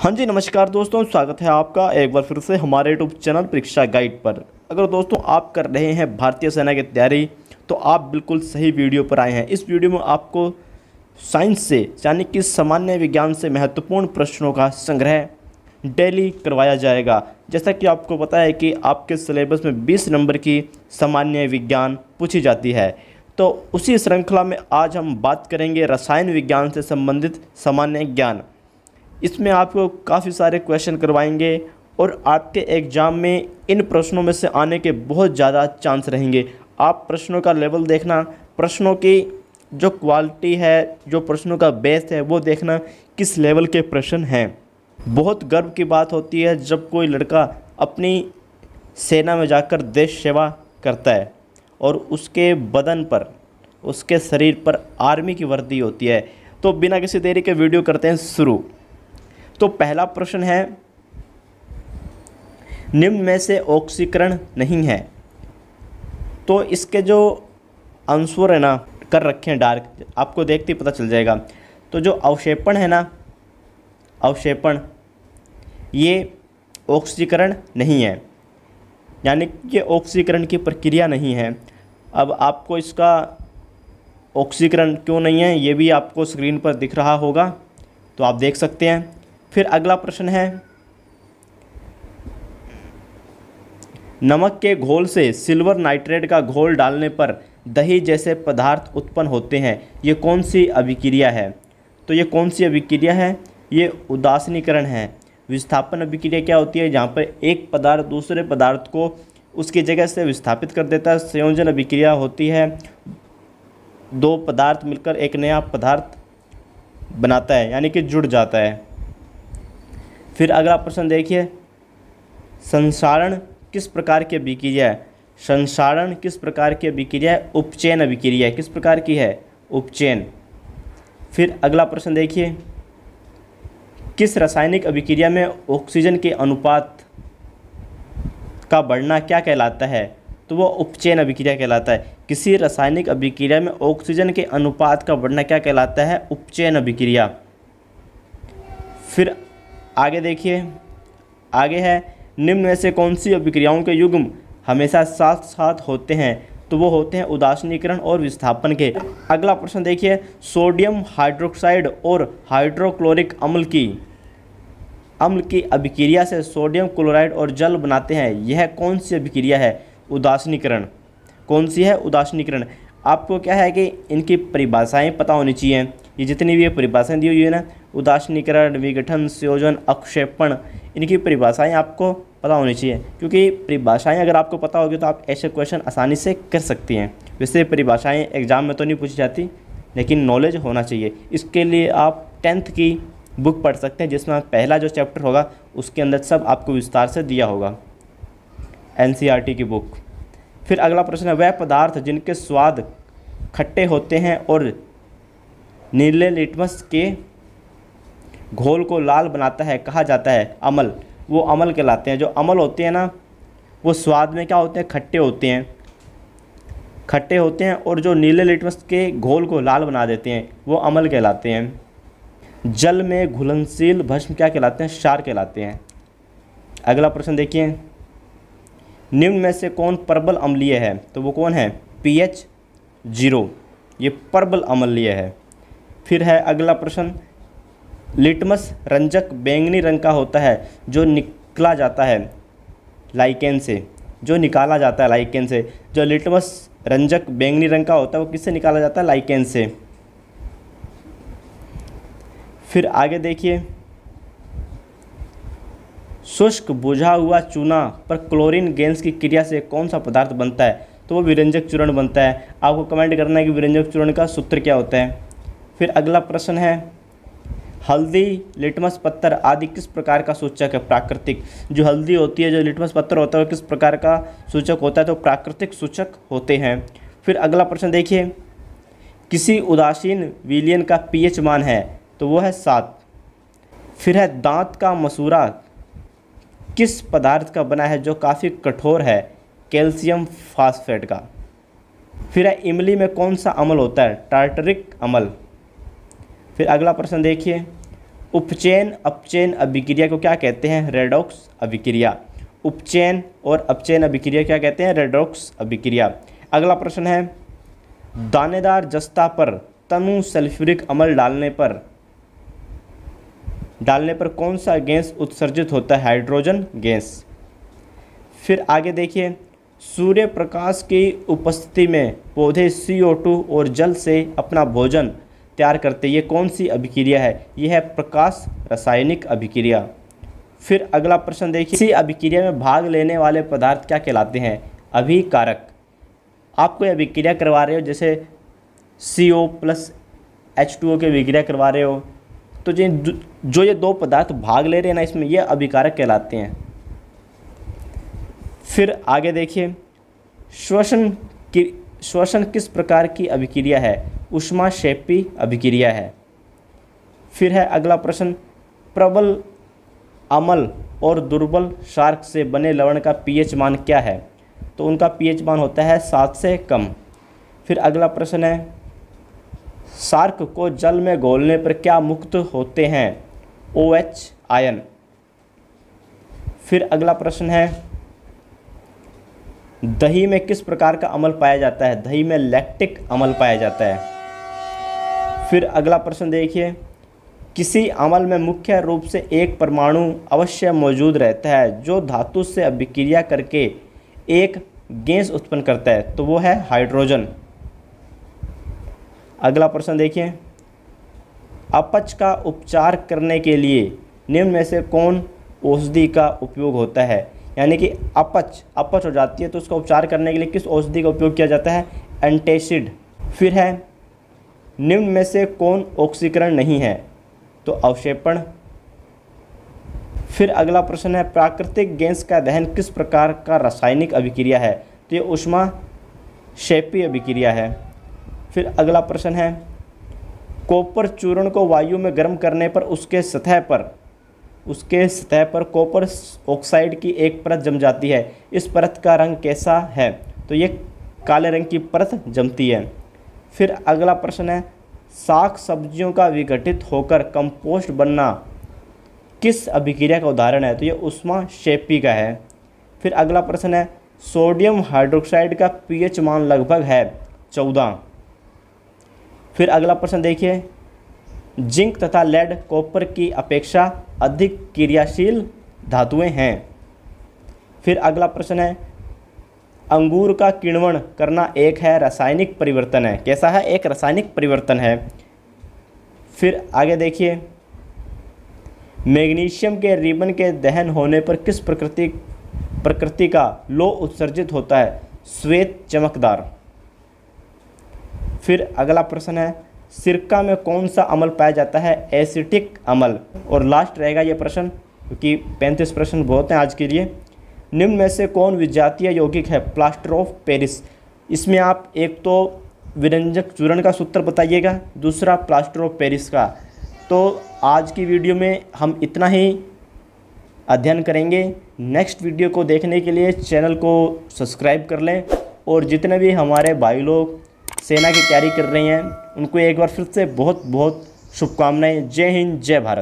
हाँ जी नमस्कार दोस्तों स्वागत है आपका एक बार फिर से हमारे यूट्यूब चैनल परीक्षा गाइड पर अगर दोस्तों आप कर रहे हैं भारतीय सेना की तैयारी तो आप बिल्कुल सही वीडियो पर आए हैं इस वीडियो में आपको साइंस से यानी कि सामान्य विज्ञान से महत्वपूर्ण प्रश्नों का संग्रह डेली करवाया जाएगा जैसा कि आपको पता है कि आपके सिलेबस में बीस नंबर की सामान्य विज्ञान पूछी जाती है तो उसी श्रृंखला में आज हम बात करेंगे रसायन विज्ञान से संबंधित सामान्य ज्ञान इसमें आपको काफ़ी सारे क्वेश्चन करवाएंगे और आपके एग्ज़ाम में इन प्रश्नों में से आने के बहुत ज़्यादा चांस रहेंगे आप प्रश्नों का लेवल देखना प्रश्नों की जो क्वालिटी है जो प्रश्नों का बेस है वो देखना किस लेवल के प्रश्न हैं बहुत गर्व की बात होती है जब कोई लड़का अपनी सेना में जाकर देश सेवा करता है और उसके बदन पर उसके शरीर पर आर्मी की वर्दी होती है तो बिना किसी देरी के वीडियो करते हैं शुरू तो पहला प्रश्न है निम्न में से ऑक्सीकरण नहीं है तो इसके जो आंसर है ना कर रखे हैं डार्क आपको देखते ही पता चल जाएगा तो जो अवक्षेपण है ना अवक्षेपण ये ऑक्सीकरण नहीं है यानी ये ऑक्सीकरण की प्रक्रिया नहीं है अब आपको इसका ऑक्सीकरण क्यों नहीं है ये भी आपको स्क्रीन पर दिख रहा होगा तो आप देख सकते हैं फिर अगला प्रश्न है नमक के घोल से सिल्वर नाइट्रेट का घोल डालने पर दही जैसे पदार्थ उत्पन्न होते हैं ये कौन सी अभिक्रिया है तो ये कौन सी अभिक्रिया है ये उदासीनीकरण है विस्थापन अभिक्रिया क्या होती है जहाँ पर एक पदार्थ दूसरे पदार्थ को उसकी जगह से विस्थापित कर देता है संयोजन अभिक्रिया होती है दो पदार्थ मिलकर एक नया पदार्थ बनाता है यानी कि जुड़ जाता है फिर अगला प्रश्न देखिए संसारण किस प्रकार की अभिक्रिया है संसारण किस प्रकार की अभिक्रिया है अभिक्रिया किस प्रकार की है उपचैन फिर अगला प्रश्न देखिए किस रासायनिक अभिक्रिया में ऑक्सीजन के अनुपात का बढ़ना क्या कहलाता है तो वो उपचैन अभिक्रिया कहलाता है किसी रासायनिक अभिक्रिया में ऑक्सीजन के अनुपात का बढ़ना क्या कहलाता है उपचैन अभिक्रिया फिर आगे देखिए आगे है निम्न में से कौन सी अभिक्रियाओं के युग्म हमेशा साथ साथ होते हैं तो वो होते हैं उदासीनीकरण और विस्थापन के अगला प्रश्न देखिए सोडियम हाइड्रोक्साइड और हाइड्रोक्लोरिक अम्ल की अम्ल की अभिक्रिया से सोडियम क्लोराइड और जल बनाते हैं यह कौन सी अभिक्रिया है उदासीनीकरण कौन सी है उदासीनीकरण आपको क्या है कि इनकी परिभाषाएं पता होनी चाहिए ये जितनी भी परिभाषाएं दी हुई है ना उदासीनीकरण विघटन संयोजन अक्षेपण इनकी परिभाषाएं आपको पता होनी चाहिए क्योंकि परिभाषाएं अगर आपको पता होगी तो आप ऐसे क्वेश्चन आसानी से कर सकती हैं वैसे परिभाषाएं एग्ज़ाम में तो नहीं पूछी जाती लेकिन नॉलेज होना चाहिए इसके लिए आप टेंथ की बुक पढ़ सकते हैं जिसमें पहला जो चैप्टर होगा उसके अंदर सब आपको विस्तार से दिया होगा एन e की बुक फिर अगला प्रश्न है वह पदार्थ जिनके स्वाद खट्टे होते हैं और नीले लिटमस के घोल को लाल बनाता है कहा जाता है अमल वो अमल कहलाते हैं जो अमल होते हैं ना वो स्वाद में क्या होते हैं खट्टे होते हैं खट्टे होते हैं और जो नीले लिटमस के घोल को लाल बना देते हैं वो अमल कहलाते हैं जल में घुलनशील भस्म क्या कहलाते हैं शार कहलाते हैं अगला प्रश्न देखिए निम्न में से कौन परबल अम्लीय है तो वो कौन है पीएच जीरो ये परबल अम्लीय है फिर है अगला प्रश्न लिटमस रंजक बैंगनी रंग का होता है जो निकला जाता है लाइकेन से जो निकाला जाता है लाइकेन से जो लिटमस रंजक बैंगनी रंग का होता है वो किससे निकाला जाता है लाइकेन से फिर आगे देखिए शुष्क बुझा हुआ चूना पर क्लोरीन गैस की क्रिया से कौन सा पदार्थ बनता है तो वो विरंजक चूर्ण बनता है आपको कमेंट करना है कि विरंजक चूर्ण का सूत्र क्या होता है फिर अगला प्रश्न है हल्दी लिटमस पत्थर आदि किस प्रकार का सूचक है प्राकृतिक जो हल्दी होती है जो लिटमस पत्थर होता है किस प्रकार का सूचक होता है तो प्राकृतिक सूचक होते हैं फिर अगला प्रश्न देखिए किसी उदासीन विलियन का पीएच मान है तो वो है सात फिर है दांत का मसूरा किस पदार्थ का बना है जो काफ़ी कठोर है कैल्शियम फास्फेट का फिर है इमली में कौन सा अमल होता है टार्टरिक अमल फिर अगला प्रश्न देखिए उपचैन अपचैन अभिक्रिया को क्या कहते हैं रेडॉक्स अभिक्रिया उपचैन और अपचैन अभिक्रिया क्या कहते हैं रेडॉक्स अभिक्रिया अगला प्रश्न है दानेदार जस्ता पर तनु सल्फ्यूरिक अमल डालने पर डालने पर कौन सा गैस उत्सर्जित होता है हाइड्रोजन गैस फिर आगे देखिए सूर्य प्रकाश की उपस्थिति में पौधे CO2 और जल से अपना भोजन तैयार करते ये कौन सी अभिक्रिया है यह है प्रकाश रासायनिक अभिक्रिया फिर अगला प्रश्न देखिए इसी अभिक्रिया में भाग लेने वाले पदार्थ क्या कहलाते हैं अभिकारक आप कोई अभिक्रिया करवा रहे हो जैसे C O plus H two O की अभिक्रिया करवा रहे हो तो जो जो ये दो पदार्थ भाग ले रहे हैं ना इसमें ये अभिकारक कहलाते हैं फिर आगे देखिए श्वसन की श्वसन किस प्रकार की अभिक्रिया है उष्मा शेपी अभिक्रिया है फिर है अगला प्रश्न प्रबल अमल और दुर्बल शार्क से बने लवण का पीएच मान क्या है तो उनका पीएच मान होता है सात से कम फिर अगला प्रश्न है शार्क को जल में घोलने पर क्या मुक्त होते हैं ओ एच आयन फिर अगला प्रश्न है दही में किस प्रकार का अमल पाया जाता है दही में लैक्टिक अमल पाया जाता है फिर अगला प्रश्न देखिए किसी अमल में मुख्य रूप से एक परमाणु अवश्य मौजूद रहता है जो धातु से अभिक्रिया करके एक गैस उत्पन्न करता है तो वो है हाइड्रोजन अगला प्रश्न देखिए अपच का उपचार करने के लिए निम्न में से कौन औषधि का उपयोग होता है यानी कि अपच अपच हो जाती है तो उसका उपचार करने के लिए किस औषधि का उपयोग किया जाता है एंटेसिड फिर है निम्न में से कौन ऑक्सीकरण नहीं है तो अवक्षेपण फिर अगला प्रश्न है प्राकृतिक गैस का दहन किस प्रकार का रासायनिक अभिक्रिया है तो ये उष्मा शेपी अभिक्रिया है फिर अगला प्रश्न है कॉपर चूर्ण को वायु में गर्म करने पर उसके सतह पर उसके सतह पर कॉपर ऑक्साइड की एक परत जम जाती है इस परत का रंग कैसा है तो ये काले रंग की परत जमती है फिर अगला प्रश्न है साग सब्जियों का विघटित होकर कंपोस्ट बनना किस अभिक्रिया का उदाहरण है तो ये उष्मा शेपी का है फिर अगला प्रश्न है सोडियम हाइड्रोक्साइड का पीएच मान लगभग है चौदह फिर अगला प्रश्न देखिए जिंक तथा लेड कॉपर की अपेक्षा अधिक क्रियाशील धातुएं हैं फिर अगला प्रश्न है अंगूर का किण्वन करना एक है रासायनिक परिवर्तन है कैसा है एक रासायनिक परिवर्तन है फिर आगे देखिए मैग्नीशियम के रिबन के दहन होने पर किस प्रकृति प्रकृति का लो उत्सर्जित होता है श्वेत चमकदार फिर अगला प्रश्न है सिरका में कौन सा अमल पाया जाता है एसिटिक अमल और लास्ट रहेगा ये प्रश्न क्योंकि पैंतीस प्रश्न बहुत हैं आज के लिए निम्न में से कौन विजातीय यौगिक है प्लास्टर ऑफ पेरिस इसमें आप एक तो विरंजक चूरण का सूत्र बताइएगा दूसरा प्लास्टर ऑफ पेरिस का तो आज की वीडियो में हम इतना ही अध्ययन करेंगे नेक्स्ट वीडियो को देखने के लिए चैनल को सब्सक्राइब कर लें और जितने भी हमारे भाई लोग सेना की तैयारी कर रहे हैं उनको एक बार फिर से बहुत बहुत शुभकामनाएं जय हिंद जय भारत